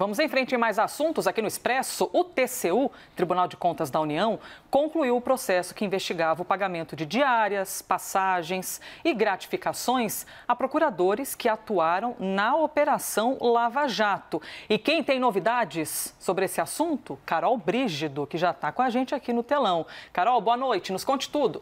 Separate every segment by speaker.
Speaker 1: Vamos em frente em mais assuntos aqui no Expresso. O TCU, Tribunal de Contas da União, concluiu o processo que investigava o pagamento de diárias, passagens e gratificações a procuradores que atuaram na Operação Lava Jato. E quem tem novidades sobre esse assunto? Carol Brígido, que já está com a gente aqui no telão. Carol, boa noite, nos conte tudo.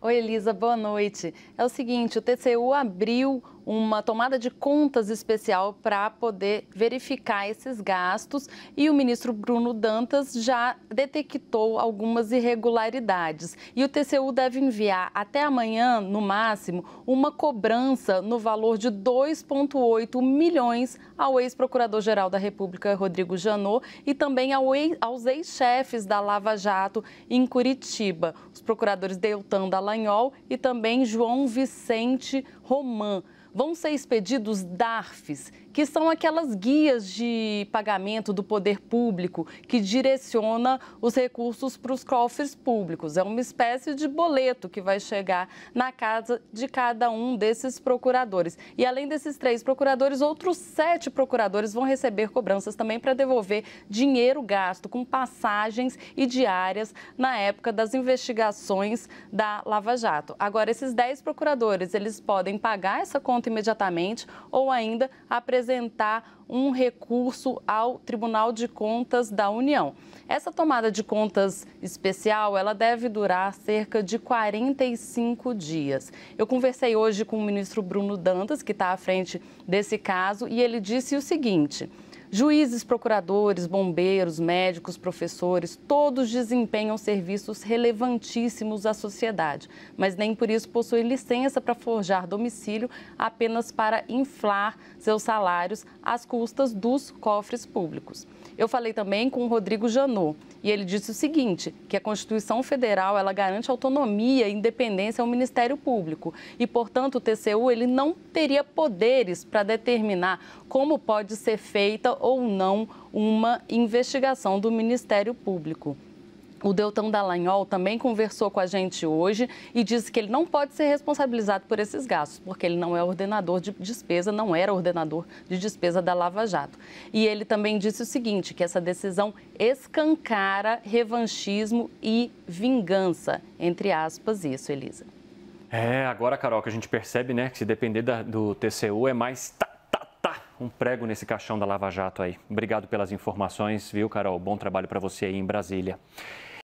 Speaker 2: Oi, Elisa, boa noite. É o seguinte: o TCU abriu uma tomada de contas especial para poder verificar esses gastos e o ministro Bruno Dantas já detectou algumas irregularidades. E o TCU deve enviar até amanhã, no máximo, uma cobrança no valor de 2,8 milhões ao ex-procurador-geral da República, Rodrigo Janot, e também aos ex-chefes da Lava Jato em Curitiba, os procuradores Deltan Dallagnol e também João Vicente Romã. Vão ser expedidos DARFs, que são aquelas guias de pagamento do poder público que direciona os recursos para os cofres públicos. É uma espécie de boleto que vai chegar na casa de cada um desses procuradores. E além desses três procuradores, outros sete procuradores vão receber cobranças também para devolver dinheiro gasto com passagens e diárias na época das investigações da Lava Jato. Agora, esses dez procuradores, eles podem pagar essa conta imediatamente ou ainda apresentar um recurso ao Tribunal de Contas da União. Essa tomada de contas especial, ela deve durar cerca de 45 dias. Eu conversei hoje com o ministro Bruno Dantas, que está à frente desse caso, e ele disse o seguinte: Juízes, procuradores, bombeiros, médicos, professores, todos desempenham serviços relevantíssimos à sociedade, mas nem por isso possuem licença para forjar domicílio apenas para inflar seus salários às custas dos cofres públicos. Eu falei também com o Rodrigo Janot e ele disse o seguinte, que a Constituição Federal ela garante autonomia e independência ao Ministério Público e, portanto, o TCU ele não teria poderes para determinar como pode ser feita ou não uma investigação do Ministério Público. O Deltan Dallagnol também conversou com a gente hoje e disse que ele não pode ser responsabilizado por esses gastos, porque ele não é ordenador de despesa, não era ordenador de despesa da Lava Jato. E ele também disse o seguinte, que essa decisão escancara revanchismo e vingança, entre aspas, isso, Elisa.
Speaker 1: É, agora, Carol, que a gente percebe, né, que se depender da, do TCU é mais um prego nesse caixão da Lava Jato aí. Obrigado pelas informações, viu, Carol? Bom trabalho para você aí em Brasília.